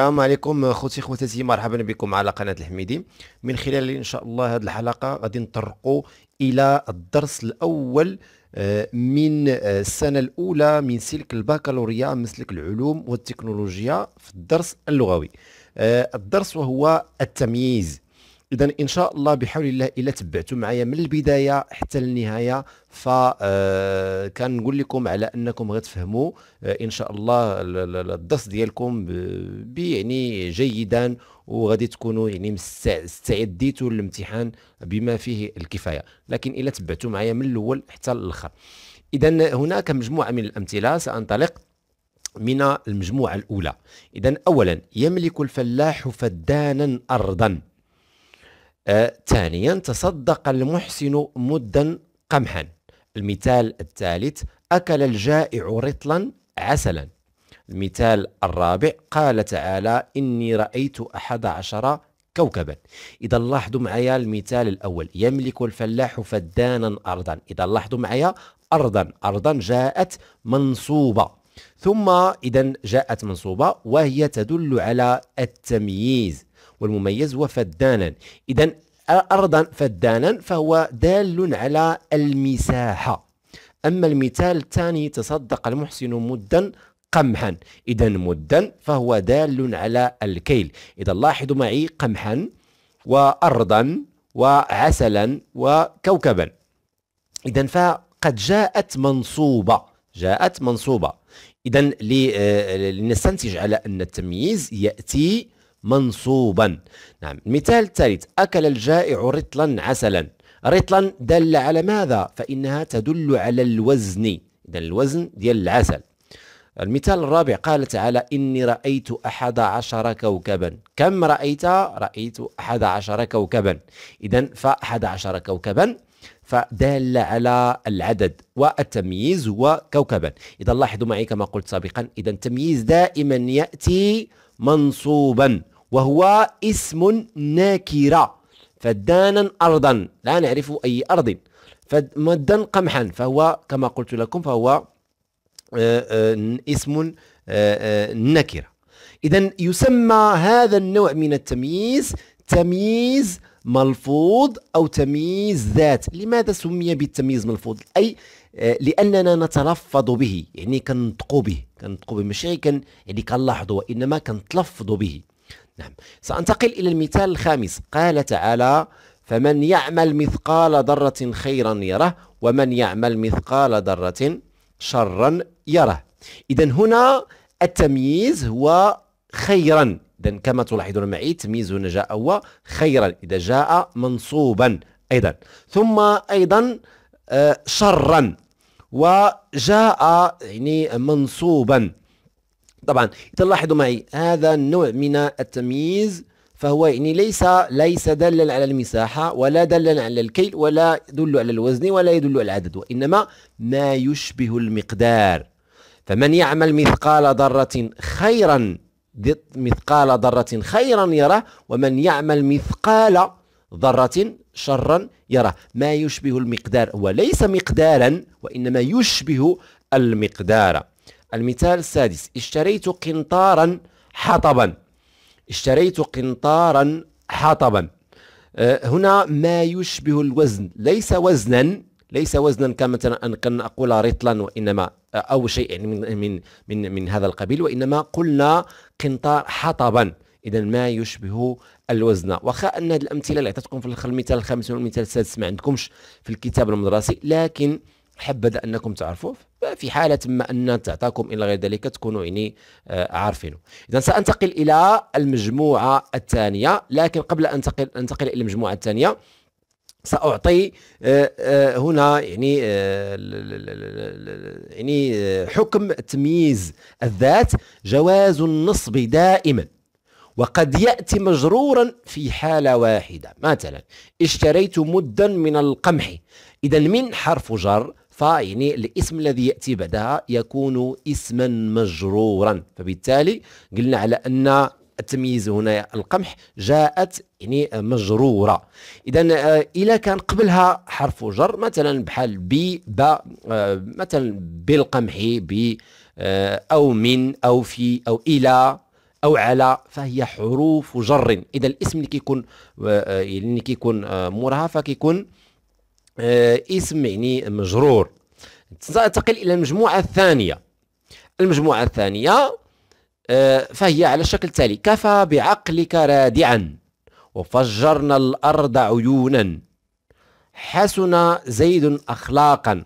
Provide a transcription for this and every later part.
السلام عليكم خوتي خواتاتي مرحبا بكم على قناه الحميدي من خلال ان شاء الله هذه الحلقه غادي نطرقوا الى الدرس الاول آه، من آه، السنه الاولى من سلك الباكالوريا من سلك العلوم والتكنولوجيا في الدرس اللغوي آه، الدرس وهو التمييز اذا ان شاء الله بحول الله الا تبعتوا معايا من البدايه حتى النهايه ف آه، كنقول لكم على انكم غتفهموا آه، ان شاء الله الدرس ديالكم يعني جيدا وغادي تكونوا يعني استعديتوا للامتحان بما فيه الكفايه لكن الا تبعتوا معايا من الاول حتى الاخر اذا هناك مجموعه من الامثله سانطلق من المجموعه الاولى اذا اولا يملك الفلاح فدانا ارضا آه، ثانيا تصدق المحسن مدا قمحا المثال الثالث أكل الجائع رطلا عسلا المثال الرابع قال تعالى إني رأيت أحد عشر كوكبا إذا لاحظوا معايا المثال الأول يملك الفلاح فدانا أرضا إذا لاحظوا معايا أرضا أرضا جاءت منصوبة ثم إذا جاءت منصوبة وهي تدل على التمييز والمميز وفدانا إذا أرضا فدانا فهو دال على المساحة أما المثال الثاني تصدق المحسن مدا قمحا إذا مدا فهو دال على الكيل إذا لاحظوا معي قمحا وأرضا وعسلا وكوكبا إذا فقد جاءت منصوبة جاءت منصوبة إذا آه، لنستنتج على أن التمييز يأتي منصوبا نعم المثال الثالث أكل الجائع رطلا عسلا رطلا دل على ماذا فإنها تدل على الوزن إذا الوزن ديال العسل المثال الرابع قال تعالى إني رأيت أحد عشر كوكبا كم رأيت؟ رأيت أحد عشر كوكبا إذا فأحد عشر كوكبا فدل على العدد والتمييز هو كوكبا إذا لاحظوا معي كما قلت سابقا إذا التمييز دائما يأتي منصوبا وهو اسم نكرة فدانا أرضا لا نعرف أي أرض فمدا قمحا فهو كما قلت لكم فهو آه، آه، اسم آه، نكرة إذا يسمى هذا النوع من التمييز تمييز ملفوظ أو تمييز ذات لماذا سمي بالتمييز ملفوظ أي لأننا نتلفظ به يعني كنطقو به كنطقو به ماشي كن يعني كنلاحظو وإنما كنتلفظ به نعم سأنتقل إلى المثال الخامس قال تعالى فمن يعمل مثقال ذرة خيرا يره ومن يعمل مثقال ذرة شرا يره إذا هنا التمييز هو خيرا إذا كما تلاحظون معي تمييز هنا جاء هو خيرا إذا جاء منصوبا أيضا ثم أيضا آه، شرا وجاء يعني منصوبا طبعا تلاحظوا معي هذا النوع من التمييز فهو يعني ليس ليس دلا على المساحة ولا دلا على الكيل ولا يدل على الوزن ولا يدل على العدد وإنما ما يشبه المقدار فمن يعمل مثقال ذرة خيرا مثقال ذرة خيرا يره ومن يعمل مثقال ذرة شرا يره ما يشبه المقدار وليس مقدارا وإنما يشبه المقدار المثال السادس اشتريت قنطارا حطبا اشتريت قنطارا حطبا أه، هنا ما يشبه الوزن ليس وزنا ليس وزنا كمثلا ان كن اقول رطلا وانما أه، او شيء من من من من هذا القبيل وانما قلنا قنطار حطبا اذا ما يشبه الوزن واخا ان هذه الامثله اللي عطيتكم في المثال الخامس والمثال السادس ما عندكمش في الكتاب المدرسي لكن حبذا انكم تعرفوه في حاله ما ان تعطاكم الى غير ذلك تكونوا يعني آه، عارفينه اذا سانتقل الى المجموعه الثانيه لكن قبل ان انتقل انتقل الى المجموعه الثانيه ساعطي آه، آه، هنا يعني يعني حكم تمييز الذات جواز النصب دائما وقد ياتي مجرورا في حاله واحده مثلا اشتريت مدا من القمح اذا من حرف جر فيعني الاسم الذي يأتي بعدها يكون اسما مجرورا فبالتالي قلنا على أن التمييز هنا القمح جاءت يعني مجروره اذا آه، الى كان قبلها حرف جر مثلا بحال ب ب آه، مثلا بالقمح ب آه، او من او في او الى او على فهي حروف جر اذا الاسم اللي كيكون اللي كيكون موراها فكيكون آه، اسم يعني مجرور تنتقل الى المجموعه الثانيه المجموعه الثانيه آه، فهي على الشكل التالي كفى بعقلك رادعا وفجرنا الارض عيونا حسن زيد اخلاقا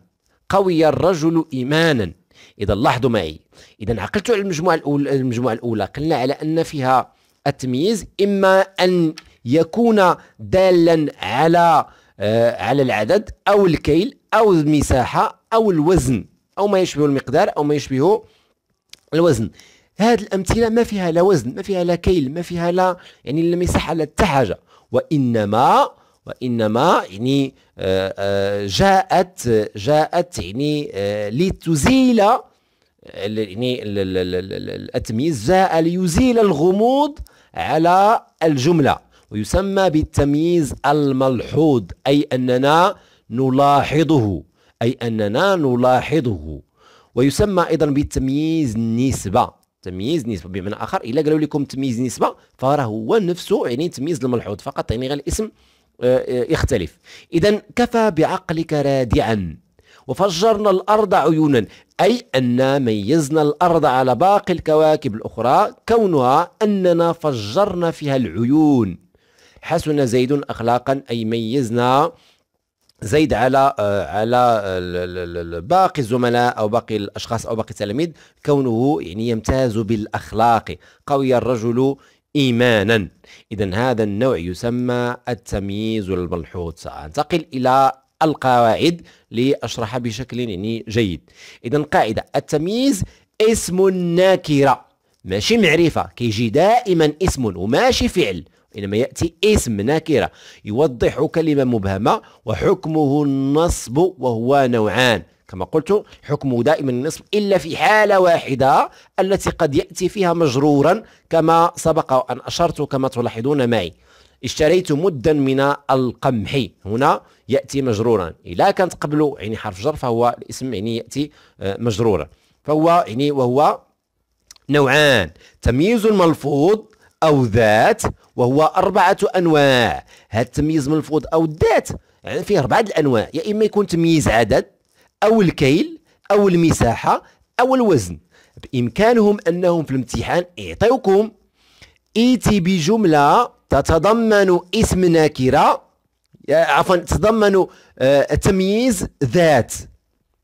قوي الرجل ايمانا اذا لاحظوا معي اذا عقلت على المجموعه الاولى المجموعه الاولى قلنا على ان فيها التمييز اما ان يكون دالا على آه، على العدد أو الكيل أو المساحة أو الوزن أو ما يشبه المقدار أو ما يشبه الوزن هذه الأمثلة ما فيها لا وزن ما فيها لا كيل ما فيها لا يعني لا مساحة لا حتى حاجة وإنما وانما يعني آه، آه، جاءت جاءت يعني لتزيل يعني التمييز جاء ليزيل الغموض على الجمله ويسمى بالتمييز الملحوظ أي أننا نلاحظه أي أننا نلاحظه ويسمى أيضا بالتمييز النسبة تمييز نسبة بمعنى آخر إلا قالوا لكم تمييز نسبة فراه هو نفسه يعني تمييز الملحوظ فقط يعني غير الاسم آه، آه، يختلف إذا كفى بعقلك رادعا وفجرنا الأرض عيونا أي أن ميزنا الأرض على باقي الكواكب الأخرى كونها أننا فجرنا فيها العيون حسن زيد أخلاقا أي ميزنا زيد على آه، على باقي الزملاء او باقي الاشخاص او باقي التلاميذ كونه يعني يمتاز بالاخلاق قوي الرجل ايمانا اذا هذا النوع يسمى التمييز الملحوظ سانتقل الى القواعد لاشرحها بشكل يعني جيد اذا قاعده التمييز اسم نكره ماشي معرفه كيجي دائما اسم وماشي فعل إنما يأتي اسم نكرة يوضح كلمة مبهمة وحكمه النصب وهو نوعان كما قلت حكمه دائما النصب إلا في حالة واحدة التي قد يأتي فيها مجرورا كما سبق أن أشرت كما تلاحظون معي اشتريت مدا من القمح هنا يأتي مجرورا إذا كانت قبله يعني حرف جر فهو الاسم يعني يأتي آه، مجرورا فهو يعني وهو نوعان تمييز الملفوظ أو ذات وهو أربعة أنواع هذا التمييز من الفوض أو الذات يعني فيه أربعة الأنواع يا إما يكون تمييز عدد أو الكيل أو المساحة أو الوزن بإمكانهم أنهم في الامتحان يعطيوكم إيتي بجملة تتضمن اسم نكرة عفوا تتضمن آه، تمييز ذات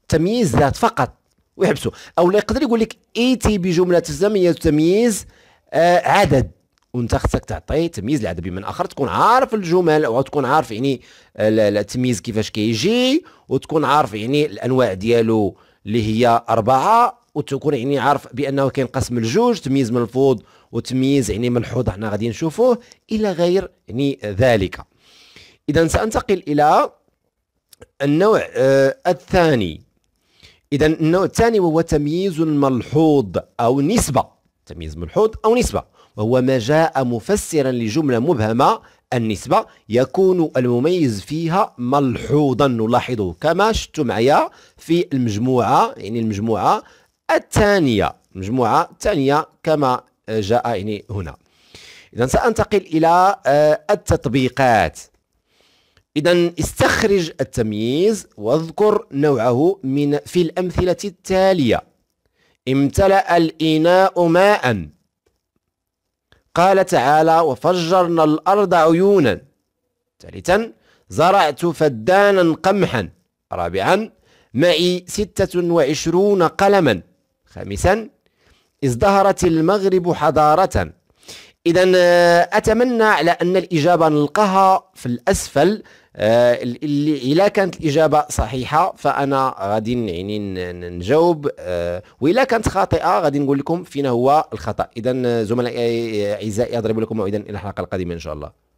تمييز ذات فقط ويحبسوا او لا يقدر يقول لك ايتي بجمله تسميه تمييز آه، عدد وانت خصك تعطي تمييز العدبي من اخر تكون عارف الجمل وتكون عارف يعني التمييز كيفاش كيجي وتكون عارف يعني الانواع ديالو اللي هي اربعه وتكون يعني عارف بانه كينقسم لجوج تمييز من الفوض وتمييز يعني من الحوض حنا غادي نشوفوه الى غير يعني ذلك اذا سانتقل الى النوع آه الثاني اذا النوع الثاني وهو تمييز ملحوظ او نسبه تمييز ملحوظ او نسبه وهو ما جاء مفسرا لجملة مبهمة النسبة يكون المميز فيها ملحوظا نلاحظه كما شفتوا معايا في المجموعة يعني المجموعة الثانية المجموعة الثانية كما جاء يعني هنا إذا سأنتقل إلى آه، التطبيقات إذا استخرج التمييز واذكر نوعه من في الأمثلة التالية امتلأ الإناء ماءً قال تعالى وفجرنا الأرض عيونا ثالثا زرعت فدانا قمحا رابعا معي ستة وعشرون قلما خامسا ازدهرت المغرب حضارة اذا آه، اتمنى على ان الاجابه نلقاها في الاسفل آه، اللي الا كانت الاجابه صحيحه فانا غادي يعني نجاوب آه، والا كانت خاطئه غادي نقول لكم فين هو الخطا اذا زملائي اعزائي اضرب لكم موعدا الى الحلقه القادمه ان شاء الله